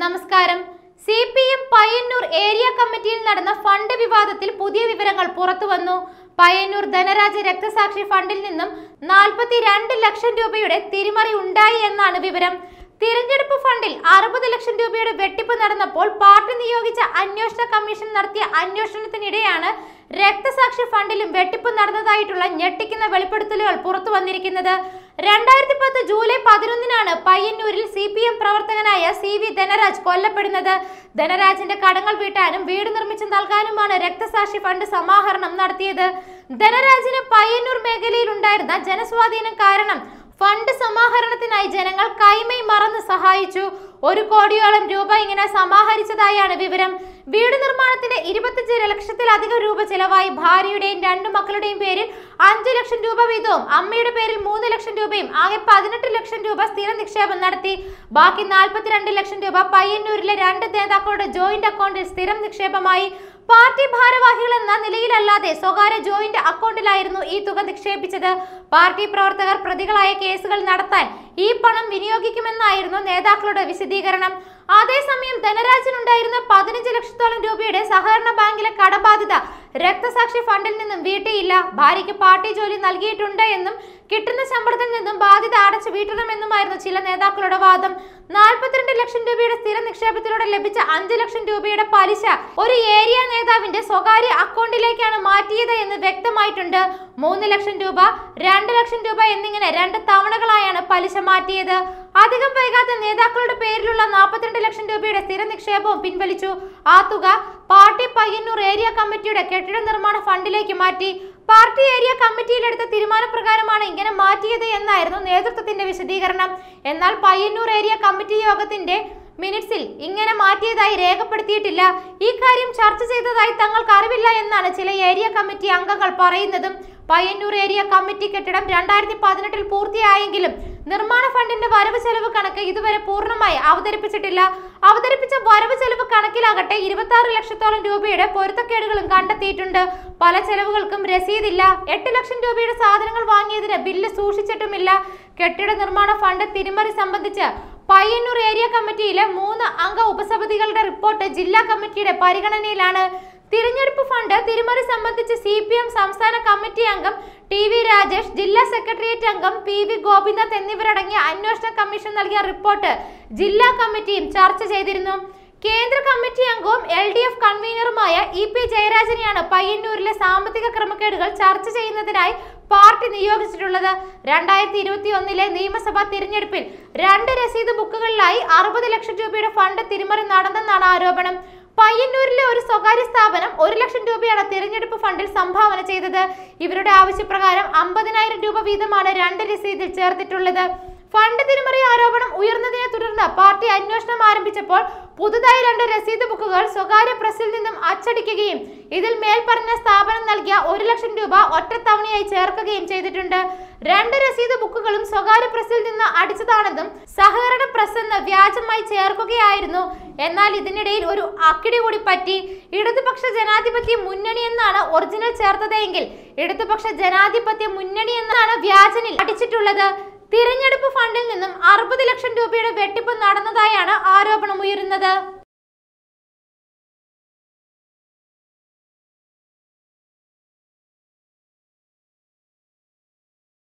നമസ്കാരം C P M Payyanur area കമ്മിറ്റിയിൽ നടന്ന ഫണ്ട് വിവാദത്തിൽ പുതിയ വിവരങ്ങൾ പുറത്തുവന്നു പയ്യന്നൂർ ധനരാജ രക്തസാക്ഷി ഫണ്ടിൽ നിന്നും നാൽപ്പത്തി രണ്ട് ലക്ഷം രൂപയുടെ തിരിമറി ഉണ്ടായി എന്നാണ് വിവരം തിരഞ്ഞെടുപ്പ് ഫണ്ടിൽ അറുപത് ലക്ഷം രൂപയുടെ വെട്ടിപ്പ് നടന്നപ്പോൾ പാർട്ടി നിയോഗിച്ച അന്വേഷണ കമ്മീഷൻ നടത്തിയ അന്വേഷണത്തിനിടെയാണ് രക്തസാക്ഷി ഫണ്ടിലും വെട്ടിപ്പ് നടന്നതായിട്ടുള്ള ഞെട്ടിക്കുന്ന വെളിപ്പെടുത്തലുകൾ പുറത്തു വന്നിരിക്കുന്നത് രണ്ടായിരത്തി പത്ത് ജൂലൈ പതിനൊന്നിനാണ് പയ്യന്നൂരിൽ സി പി എം പ്രവർത്തകനായ സി വി ധനരാജ് കൊല്ലപ്പെടുന്നത് ധനരാജിന്റെ കടങ്ങൾ വീട്ടാനും വീട് നിർമ്മിച്ചു നൽകാനുമാണ് രക്തസാക്ഷി ഫണ്ട് സമാഹരണം നടത്തിയത് ധനരാജിന് പയ്യന്നൂർ മേഖലയിൽ ഉണ്ടായിരുന്ന ജനസ്വാധീനം കാരണം ഫണ്ട് സമാഹരണത്തിനായി ജനങ്ങൾ കൈമൈ മറന്ന് സഹായിച്ചു ഒരു കോടിയോളം രൂപ ഇങ്ങനെ സമാഹരിച്ചതായാണ് വിവരം വീട് നിർമ്മാണത്തിന് ഇരുപത്തിയഞ്ച് ലക്ഷത്തിലധികം രൂപ ചെലവായി ഭാര്യയുടെയും രണ്ടു മക്കളുടെയും പേരിൽ അഞ്ചു ലക്ഷം രൂപ വീതവും അമ്മയുടെ പേരിൽ മൂന്ന് ലക്ഷം രൂപയും ആകെ പതിനെട്ട് ലക്ഷം രൂപ സ്ഥിര നിക്ഷേപം നടത്തി ബാക്കി നാൽപ്പത്തിരണ്ട് ലക്ഷം രൂപ പയ്യന്നൂരിലെ രണ്ട് നേതാക്കളുടെ ജോയിന്റ് അക്കൗണ്ടിൽ സ്ഥിരം നിക്ഷേപമായി പാർട്ടി ഭാരവാഹികൾ എന്ന നിലയിലല്ലാതെ സ്വകാര്യ ജോയിന്റ് അക്കൗണ്ടിലായിരുന്നു ഈ തുക നിക്ഷേപിച്ചത് പാർട്ടി പ്രവർത്തകർ പ്രതികളായ കേസുകൾ നടത്താൻ ഈ പണം വിനിയോഗിക്കുമെന്നായിരുന്നു നേതാക്കളുടെ വിശദീകരണം അതേസമയം ധനരാജനുണ്ടായിരുന്ന പതിനഞ്ച് ലക്ഷത്തോളം രൂപയുടെ സഹകരണ ബാങ്കിലെ കടബാധ്യത രക്തസാക്ഷി ഫണ്ടിൽ നിന്നും വീട്ടിയില്ല ഭാര്യയ്ക്ക് പാർട്ടി ജോലി നൽകിയിട്ടുണ്ട് എന്നും കിട്ടുന്ന ശമ്പളത്തിൽ നിന്നും ബാധ്യത അടച്ചു വീട്ടണമെന്നുമായിരുന്നു ചില നേതാക്കളുടെ വാദം ലക്ഷം രൂപയുടെ സ്ഥിര നിക്ഷേപത്തിലൂടെ ലഭിച്ച അഞ്ചു ലക്ഷം രൂപയുടെ പലിശ ഒരു ഏരിയ നേതാവിന്റെ സ്വകാര്യ അക്കൗണ്ടിലേക്കാണ് മാറ്റിയത് എന്ന് വ്യക്തമായിട്ടുണ്ട് മൂന്ന് ലക്ഷം രൂപ രണ്ട് ലക്ഷം രൂപ എന്നിങ്ങനെ രണ്ട് തവണകളായാണ് പലിശ മാറ്റിയത് അധികം വൈകാതെ നേതാക്കളുടെ പേരിലുള്ള നാൽപ്പത്തിരണ്ട് ലക്ഷം രൂപയുടെ സ്ഥിര നിക്ഷേപവും പിൻവലിച്ചു ആ തുക പാർട്ടി പയ്യന്നൂർ ഏരിയ കമ്മിറ്റിയുടെ കെട്ടിട നിർമ്മാണ ഫണ്ടിലേക്ക് മാറ്റി പാർട്ടി ഏരിയ കമ്മിറ്റിയിലെടുത്ത തീരുമാനപ്രകാരമാണ് ഇങ്ങനെ മാറ്റിയത് എന്നായിരുന്നു നേതൃത്വത്തിന്റെ വിശദീകരണം എന്നാൽ പയ്യന്നൂർ ഏരിയ കമ്മിറ്റി യോഗത്തിന്റെ യോഗത്തിന്റെ മിനിറ്റ്സിൽ ഇങ്ങനെ മാറ്റിയതായി രേഖപ്പെടുത്തിയിട്ടില്ല ഈ കാര്യം ചർച്ച ചെയ്തതായി തങ്ങൾക്ക് അറിവില്ല എന്നാണ് ചില ഏരിയ കമ്മിറ്റി അംഗങ്ങൾ പറയുന്നതും പയ്യന്നൂർ ഏരിയ കമ്മിറ്റി കെട്ടിടം രണ്ടായിരത്തി പതിനെട്ടിൽ പൂർത്തിയായെങ്കിലും നിർമ്മാണ ഫണ്ടിന്റെ വരവ് ചെലവ് കണക്ക് ഇതുവരെ പൂർണ്ണമായി അവതരിപ്പിച്ചിട്ടില്ല അവതരിപ്പിച്ച വരവ് ചെലവ് കണക്കിലാകട്ടെ ഇരുപത്തി ആറ് ലക്ഷത്തോളം രൂപയുടെ പൊരുത്തക്കേടുകളും കണ്ടെത്തിയിട്ടുണ്ട് പല ചെലവുകൾക്കും രസീതില്ല എട്ട് ലക്ഷം രൂപയുടെ സാധനങ്ങൾ വാങ്ങിയതിന് ബില്ല് സൂക്ഷിച്ചിട്ടുമില്ല കെട്ടിട നിർമ്മാണ ഫണ്ട് തിരിമറി സംബന്ധിച്ച് പയ്യന്നൂർ ഏരിയ കമ്മിറ്റിയിലെ മൂന്ന് അംഗ ഉപസമിതികളുടെ റിപ്പോർട്ട് ജില്ലാ കമ്മിറ്റിയുടെ പരിഗണനയിലാണ് തിരഞ്ഞെടുപ്പ് ഫണ്ട് തിരിമറി സംബന്ധിച്ച് സി പി എം സംസ്ഥാന കമ്മിറ്റി അംഗം ടി വി രാജേഷ് ജില്ലാ സെക്രട്ടേറിയറ്റ് അംഗം പി വി ഗോപിനാഥ് എന്നിവരടങ്ങിയ അന്വേഷണ കമ്മീഷൻ നൽകിയ റിപ്പോർട്ട് ജില്ലാ കമ്മിറ്റിയും ചർച്ച ചെയ്തിരുന്നു കേന്ദ്ര കമ്മിറ്റി അംഗവും എൽ ഡി എഫ് കൺവീനറുമായ ഇ പി ജയരാജനെയാണ് പയ്യന്നൂരിലെ സാമ്പത്തിക ക്രമക്കേടുകൾ ചർച്ച ചെയ്യുന്നതിനായി പാർട്ടി നിയോഗിച്ചിട്ടുള്ളത് രണ്ടായിരത്തി ഇരുപത്തി ഒന്നിലെ നിയമസഭാ തിരഞ്ഞെടുപ്പിൽ രണ്ട് രസീത് ബുക്കുകളിലായി അറുപത് ലക്ഷം രൂപയുടെ ഫണ്ട് തിരിമറി നടന്നെന്നാണ് ആരോപണം പയ്യന്നൂരിലെ ഒരു സ്വകാര്യ സ്ഥാപനം ഒരു ലക്ഷം രൂപയാണ് തിരഞ്ഞെടുപ്പ് ഫണ്ടിൽ സംഭാവന ചെയ്തത് ഇവരുടെ ആവശ്യപ്രകാരം അമ്പതിനായിരം രൂപ വീതമാണ് രണ്ട് രസീതിൽ ചേർത്തിട്ടുള്ളത് ഫണ്ട് തിരിമറി ആരോപണം ഉയർന്നതിനെ തുടർന്ന് പാർട്ടി അന്വേഷണം ആരംഭിച്ചപ്പോൾ പുതുതായി രണ്ട് രസീത് ബുക്കുകൾ സ്വകാര്യ പ്രസിൽ നിന്നും അച്ചടിക്കുകയും ഇതിൽ മേൽപ്പറഞ്ഞ സ്ഥാപനം നൽകിയ ഒരു ലക്ഷം രൂപ ഒറ്റത്തവണയായി ചേർക്കുകയും ചെയ്തിട്ടുണ്ട് രണ്ട് രസീത് ബുക്കുകളും സ്വകാര്യ പ്രസിൽ നിന്ന് അടിച്ചതാണെന്നും സഹകരണ പ്രസ് എന്ന് വ്യാജമായി ചേർക്കുകയായിരുന്നു എന്നാൽ ഇതിനിടയിൽ ഒരു അക്കിടി കൂടി പറ്റി ഇടതുപക്ഷ ജനാധിപത്യ മുന്നണി എന്നാണ് ഒറിജിനൽ ചേർത്തതെങ്കിൽ ഇടതുപക്ഷ ജനാധിപത്യ മുന്നണി എന്നാണ് വ്യാജനിൽ അടിച്ചിട്ടുള്ളത് തിരഞ്ഞെടുപ്പ് ഫണ്ടിൽ നിന്നും അറുപത് ലക്ഷം രൂപയുടെ വെട്ടിപ്പ് നടന്നതായാണ് ആരോപണം ഉയരുന്നത്